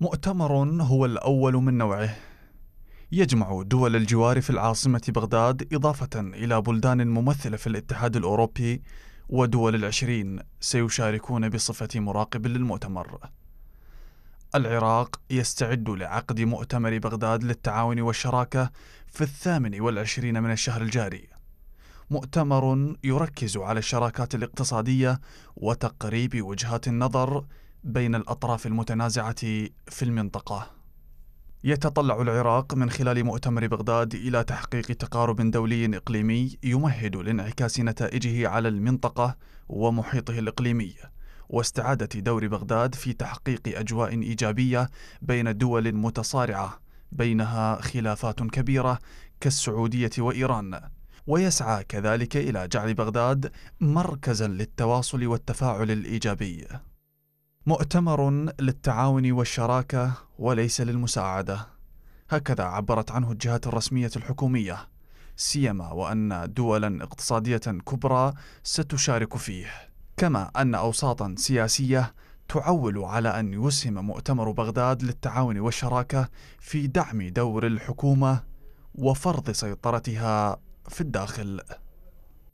مؤتمر هو الأول من نوعه يجمع دول الجوار في العاصمة بغداد إضافة إلى بلدان ممثلة في الاتحاد الأوروبي ودول العشرين سيشاركون بصفة مراقب للمؤتمر العراق يستعد لعقد مؤتمر بغداد للتعاون والشراكة في الثامن والعشرين من الشهر الجاري مؤتمر يركز على الشراكات الاقتصادية وتقريب وجهات النظر بين الأطراف المتنازعة في المنطقة. يتطلع العراق من خلال مؤتمر بغداد إلى تحقيق تقارب دولي إقليمي يمهد لانعكاس نتائجه على المنطقة ومحيطه الإقليمي. واستعادة دور بغداد في تحقيق أجواء إيجابية بين دول متصارعة بينها خلافات كبيرة كالسعودية وإيران. ويسعى كذلك إلى جعل بغداد مركزا للتواصل والتفاعل الإيجابي. مؤتمر للتعاون والشراكة وليس للمساعدة هكذا عبرت عنه الجهات الرسمية الحكومية سيما وأن دولا اقتصادية كبرى ستشارك فيه كما أن أوساطا سياسية تعول على أن يسهم مؤتمر بغداد للتعاون والشراكة في دعم دور الحكومة وفرض سيطرتها في الداخل